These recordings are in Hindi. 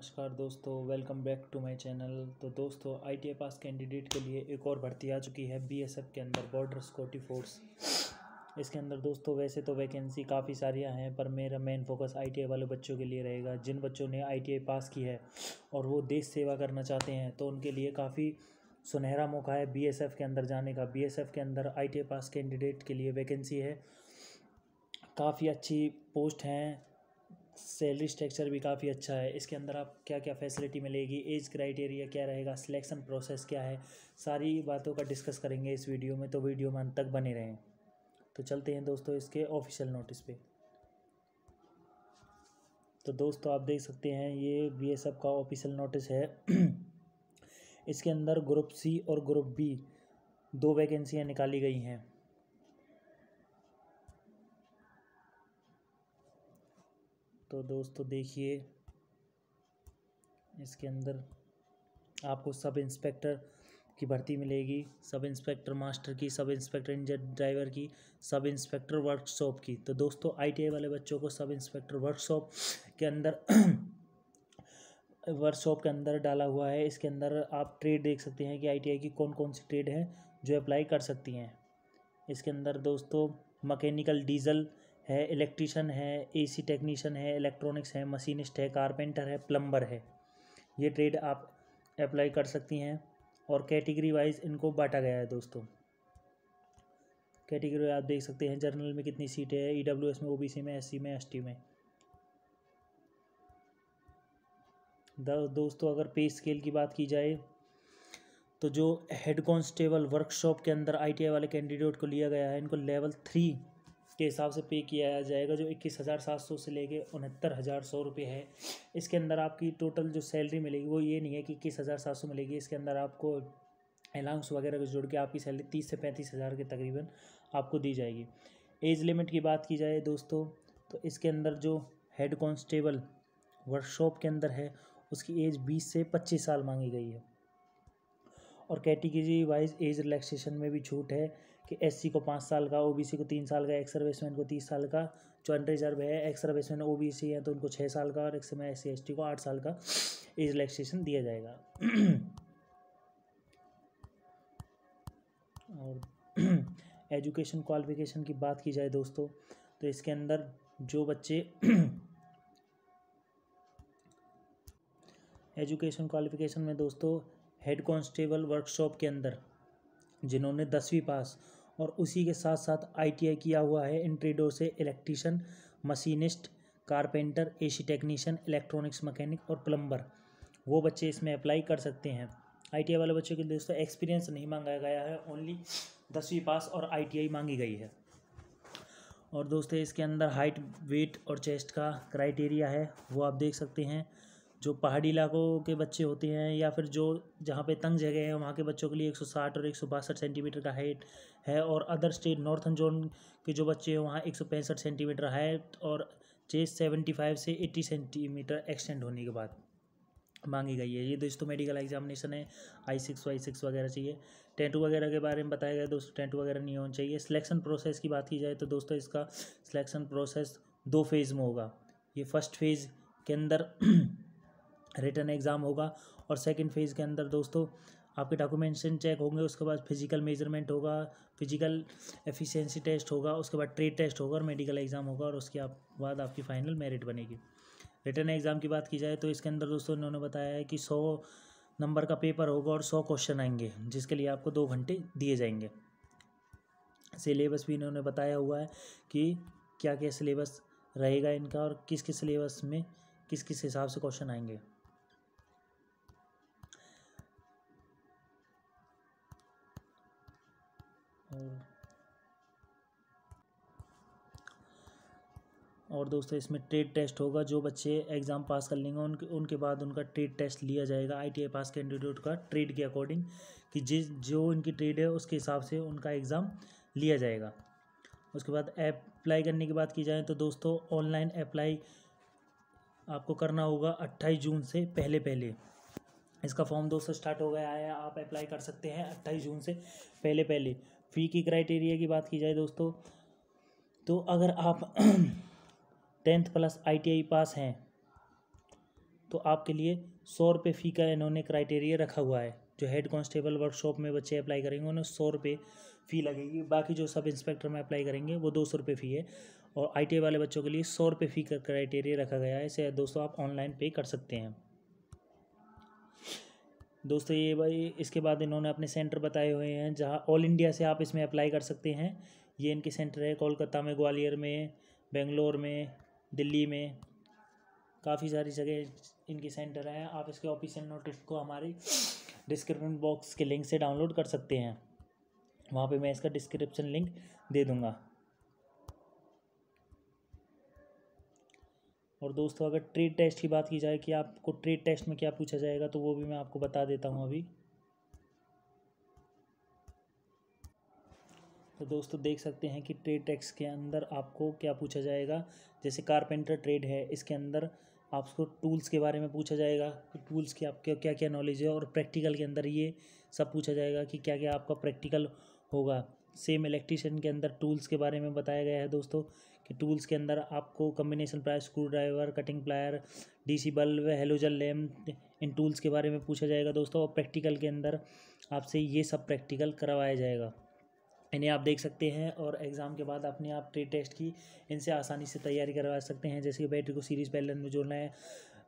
नमस्कार दोस्तों welcome back to my channel तो दोस्तों आई पास कैंडिडेट के लिए एक और भर्ती आ चुकी है बीएसएफ के अंदर बॉर्डर सिक्योरिटी फोर्स इसके अंदर दोस्तों वैसे तो वैकेंसी काफ़ी सारियां हैं पर मेरा मेन फोकस आई वाले बच्चों के लिए रहेगा जिन बच्चों ने आई पास की है और वो देश सेवा करना चाहते हैं तो उनके लिए काफ़ी सुनहरा मौका है बी के अंदर जाने का बी के अंदर आई पास कैंडिडेट के लिए वैकेंसी है काफ़ी अच्छी पोस्ट हैं सैलरी स्ट्रक्चर भी काफ़ी अच्छा है इसके अंदर आप क्या क्या फैसिलिटी मिलेगी एज क्राइटेरिया क्या रहेगा सिलेक्शन प्रोसेस क्या है सारी बातों का डिस्कस करेंगे इस वीडियो में तो वीडियो में अंत तक बने रहें तो चलते हैं दोस्तों इसके ऑफिशियल नोटिस पे तो दोस्तों आप देख सकते हैं ये बी एस एफ का ऑफिशियल नोटिस है इसके अंदर ग्रुप सी और ग्रुप बी दो वैकेंसियाँ निकाली गई हैं तो दोस्तों देखिए इसके अंदर आपको सब इंस्पेक्टर की भर्ती मिलेगी सब इंस्पेक्टर मास्टर की सब इंस्पेक्टर इंजन ड्राइवर की सब इंस्पेक्टर वर्कशॉप की तो दोस्तों आईटीआई वाले बच्चों को सब इंस्पेक्टर वर्कशॉप के अंदर वर्कशॉप के अंदर डाला हुआ है इसके अंदर आप ट्रेड देख सकते हैं कि आईटीआई की कौन कौन सी ट्रेड है जो अप्लाई कर सकती हैं इसके अंदर दोस्तों मकैनिकल डीजल है इलेक्ट्रीशियन है एसी टेक्नीशियन है इलेक्ट्रॉनिक्स है मशीनिस्ट है कारपेंटर है प्लम्बर है ये ट्रेड आप अप्लाई कर सकती हैं और कैटेगरी वाइज इनको बांटा गया है दोस्तों कैटेगरी आप देख सकते हैं जर्नल में कितनी सीट है ई डब्ल्यू एस में ओ बी सी में एस सी में एस टी में दोस्तों अगर पे स्केल की बात की जाए तो जो हेड कॉन्स्टेबल वर्कशॉप के अंदर आईटीआई वाले कैंडिडेट को लिया गया है इनको लेवल थ्री के हिसाब से पे किया जाएगा जो इक्कीस हज़ार सात सौ से लेके उनहत्तर हज़ार सौ रुपये है इसके अंदर आपकी टोटल जो सैलरी मिलेगी वो ये नहीं है कि इक्कीस हज़ार सात सौ मिलेगी इसके अंदर आपको अलाउंस वगैरह को जोड़ के आपकी सैलरी तीस से पैंतीस हज़ार के तकरीबन आपको दी जाएगी एज लिमिट की बात की जाए दोस्तों तो इसके अंदर जो हेड कॉन्स्टेबल वर्कशॉप के अंदर है उसकी एज बीस से पच्चीस साल मांगी गई है और कैटेगरी वाइज एज रिलैक्सेशन में भी छूट है कि एससी को पाँच साल का ओबीसी को तीन साल का एक्स सर्विसमैन को तीस साल का जो अंडर रिजर्व है एक्स सर्विसमैन सी है तो उनको छः साल का और एक समय एस सी को आठ साल का एज रिलैक्सेशन दिया जाएगा और एजुकेशन क्वालिफिकेशन की बात की जाए दोस्तों तो इसके अंदर जो बच्चे एजुकेशन क्वालिफिकेशन में दोस्तों हेड कांस्टेबल वर्कशॉप के अंदर जिन्होंने दसवीं पास और उसी के साथ साथ आईटीआई किया हुआ है इन ट्रेडों से electrician machinist carpenter AC technician electronics mechanic और प्लम्बर वो बच्चे इसमें अप्लाई कर सकते हैं आई वाले बच्चों के लिए दोस्तों एक्सपीरियंस नहीं मांगा गया है ओनली दसवीं पास और आई मांगी गई है और दोस्तों इसके अंदर हाइट वेट और चेस्ट का क्राइटेरिया है वो आप देख सकते हैं जो पहाड़ी इलाकों के बच्चे होते हैं या फिर जो जहाँ पे तंग जगह है वहाँ के बच्चों के लिए 160 और एक सेंटीमीटर का हाइट है और अदर स्टेट नॉर्थन जोन के जो बच्चे हैं वहाँ एक सेंटीमीटर हाइट और जे सेवेंटी फाइव से एट्टी सेंटीमीटर एक्सटेंड होने के बाद मांगी गई है ये दोस्तों मेडिकल एग्जामिनेशन है आई सिक्स वाई सिक्स वगैरह चाहिए टेंटू वगैरह के बारे में बताया गया दोस्तों टेंटू वगैरह नहीं होना चाहिए सिलेक्शन प्रोसेस की बात की जाए तो दोस्तों इसका सिलेक्शन प्रोसेस दो फेज़ में होगा ये फर्स्ट फेज़ के अंदर रिटर्न एग्ज़ाम होगा और सेकेंड फेज़ के अंदर दोस्तों आपके डॉक्यूमेंटेशन चेक होंगे उसके बाद फिजिकल मेजरमेंट होगा फिजिकल एफिशिएंसी टेस्ट होगा उसके बाद ट्रेड टेस्ट होगा और मेडिकल एग्ज़ाम होगा और उसके आप, बाद आपकी फ़ाइनल मेरिट बनेगी रिटर्न एग्ज़ाम की बात की जाए तो इसके अंदर दोस्तों इन्होंने बताया है कि सौ नंबर का पेपर होगा और सौ क्वेश्चन आएंगे जिसके लिए आपको दो घंटे दिए जाएंगे सिलेबस भी इन्होंने बताया हुआ है कि क्या क्या सिलेबस रहेगा इनका और किस किस सिलेबस में किस किस हिसाब से क्वेश्चन आएंगे और दोस्तों इसमें ट्रेड टेस्ट होगा जो बच्चे एग्ज़ाम पास कर लेंगे उनके उनके बाद उनका ट्रेड टेस्ट लिया जाएगा आईटीआई पास कैंडिडेट का ट्रेड के अकॉर्डिंग कि जिस जो इनकी ट्रेड है उसके हिसाब से उनका एग्ज़ाम लिया जाएगा उसके बाद अप्लाई करने की बात की जाए तो दोस्तों ऑनलाइन अप्लाई आपको करना होगा अट्ठाईस जून से पहले पहले इसका फॉर्म दोस्तों स्टार्ट हो गया है आप अप्लाई कर सकते हैं अट्ठाईस जून से पहले पहले फ़ी की क्राइटेरिया की बात की जाए दोस्तों तो अगर आप टेंथ प्लस आईटीआई पास हैं तो आपके लिए सौ रुपये फ़ी का इन्होंने क्राइटेरिया रखा हुआ है जो हेड कांस्टेबल वर्कशॉप में बच्चे अप्लाई करेंगे उन्हें सौ रुपये फ़ी लगेगी बाकी जो सब इंस्पेक्टर में अप्लाई करेंगे वो दो सौ रुपये फ़ी है और आई वाले बच्चों के लिए सौ रुपये फ़ी का क्राइटेरिया रखा गया है इसे दोस्तों आप ऑनलाइन पे कर सकते हैं दोस्तों ये भाई इसके बाद इन्होंने अपने सेंटर बताए हुए हैं जहाँ ऑल इंडिया से आप इसमें अप्लाई कर सकते हैं ये इनके सेंटर है कोलकाता में ग्वालियर में बेंगलोर में दिल्ली में काफ़ी सारी जगह इनके सेंटर हैं आप इसके ऑफिशियल नोटिस को हमारे डिस्क्रिप्शन बॉक्स के लिंक से डाउनलोड कर सकते हैं वहाँ पे मैं इसका डिस्क्रिप्शन लिंक दे दूँगा और दोस्तों अगर ट्रेड टेस्ट की बात की जाए कि आपको ट्रेड टेस्ट में क्या पूछा जाएगा तो वो भी मैं आपको बता देता हूँ अभी तो दोस्तों देख सकते हैं कि ट्रेड टेक्स के अंदर आपको क्या पूछा जाएगा जैसे कारपेंटर ट्रेड है इसके अंदर आपको टूल्स के बारे में पूछा जाएगा कि टूल्स की आपके क्या क्या नॉलेज है और प्रैक्टिकल के अंदर ये सब पूछा जाएगा कि क्या क्या आपका प्रैक्टिकल होगा सेम इलेक्ट्रीशियन के अंदर टूल्स के बारे में बताया गया है दोस्तों कि टूल्स के अंदर आपको combination plier screwdriver cutting plier DC bulb halogen lamp इन टूल्स के बारे में पूछा जाएगा दोस्तों और प्रैक्टिकल के अंदर आपसे ये सब प्रैक्टिकल करवाया जाएगा इन्हें आप देख सकते हैं और एग्ज़ाम के बाद अपने आप ट्रेड टेस्ट की इनसे आसानी से तैयारी करवा सकते हैं जैसे कि बैटरी को सीरीज पैलन में जोड़ना है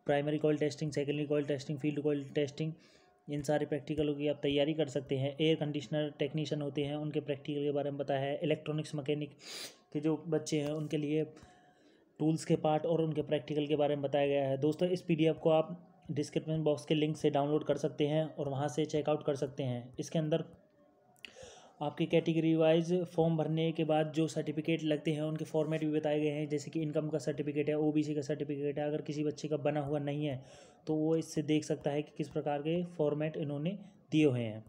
primary coil testing secondary coil testing field coil testing इन सारे प्रैक्टिकलों की आप तैयारी कर सकते हैं एयर कंडीशनर टेक्नीशियन होते हैं उनके प्रैक्टिकल के बारे में बताया है इलेक्ट्रॉनिक्स मकैनिक के जो बच्चे हैं उनके लिए टूल्स के पार्ट और उनके प्रैक्टिकल के बारे में बताया गया है दोस्तों इस पी को आप डिस्क्रिप्शन बॉक्स के लिंक से डाउनलोड कर सकते हैं और वहाँ से चेकआउट कर सकते हैं इसके अंदर आपके कैटेगरी वाइज फॉर्म भरने के बाद जो सर्टिफिकेट लगते हैं उनके फॉर्मेट भी बताए गए हैं जैसे कि इनकम का सर्टिफिकेट है ओबीसी का सर्टिफिकेट है अगर किसी बच्चे का बना हुआ नहीं है तो वो इससे देख सकता है कि किस प्रकार के फॉर्मेट इन्होंने दिए हुए हैं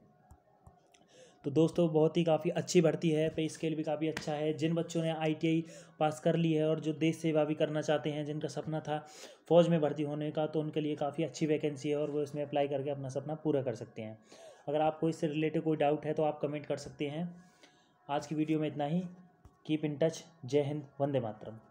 तो दोस्तों बहुत ही काफ़ी अच्छी भर्ती है पे स्केल भी काफ़ी अच्छा है जिन बच्चों ने आई पास कर ली है और जो देश सेवा भी करना चाहते हैं जिनका सपना था फ़ौज में भर्ती होने का तो उनके लिए काफ़ी अच्छी वैकेंसी है और वो इसमें अप्लाई करके अपना सपना पूरा कर सकते हैं अगर आपको इससे रिलेटेड कोई डाउट है तो आप कमेंट कर सकते हैं आज की वीडियो में इतना ही कीप इन टच जय हिंद वंदे मातरम